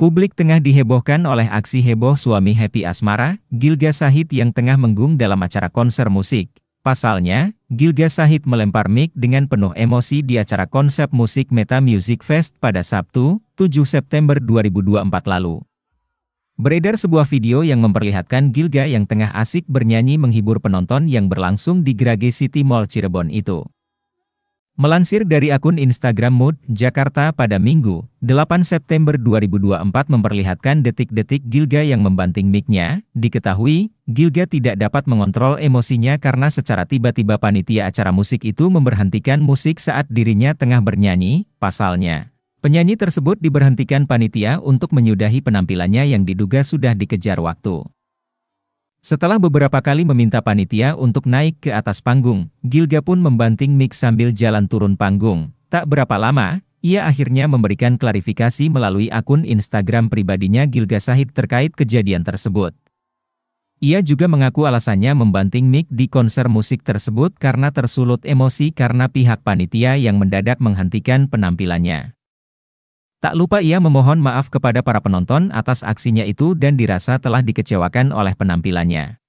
Publik tengah dihebohkan oleh aksi heboh suami Happy Asmara, Gilga Sahid yang tengah menggung dalam acara konser musik. Pasalnya, Gilga Sahid melempar mic dengan penuh emosi di acara konsep musik Meta Music Fest pada Sabtu, 7 September 2024 lalu. Beredar sebuah video yang memperlihatkan Gilga yang tengah asik bernyanyi menghibur penonton yang berlangsung di Grage City Mall Cirebon itu. Melansir dari akun Instagram Mood Jakarta pada Minggu, 8 September 2024 memperlihatkan detik-detik Gilga yang membanting mic Diketahui, Gilga tidak dapat mengontrol emosinya karena secara tiba-tiba panitia acara musik itu memberhentikan musik saat dirinya tengah bernyanyi, pasalnya. Penyanyi tersebut diberhentikan panitia untuk menyudahi penampilannya yang diduga sudah dikejar waktu. Setelah beberapa kali meminta panitia untuk naik ke atas panggung, Gilga pun membanting mic sambil jalan turun panggung. Tak berapa lama, ia akhirnya memberikan klarifikasi melalui akun Instagram pribadinya Gilga Sahid terkait kejadian tersebut. Ia juga mengaku alasannya membanting mic di konser musik tersebut karena tersulut emosi karena pihak panitia yang mendadak menghentikan penampilannya. Tak lupa ia memohon maaf kepada para penonton atas aksinya itu dan dirasa telah dikecewakan oleh penampilannya.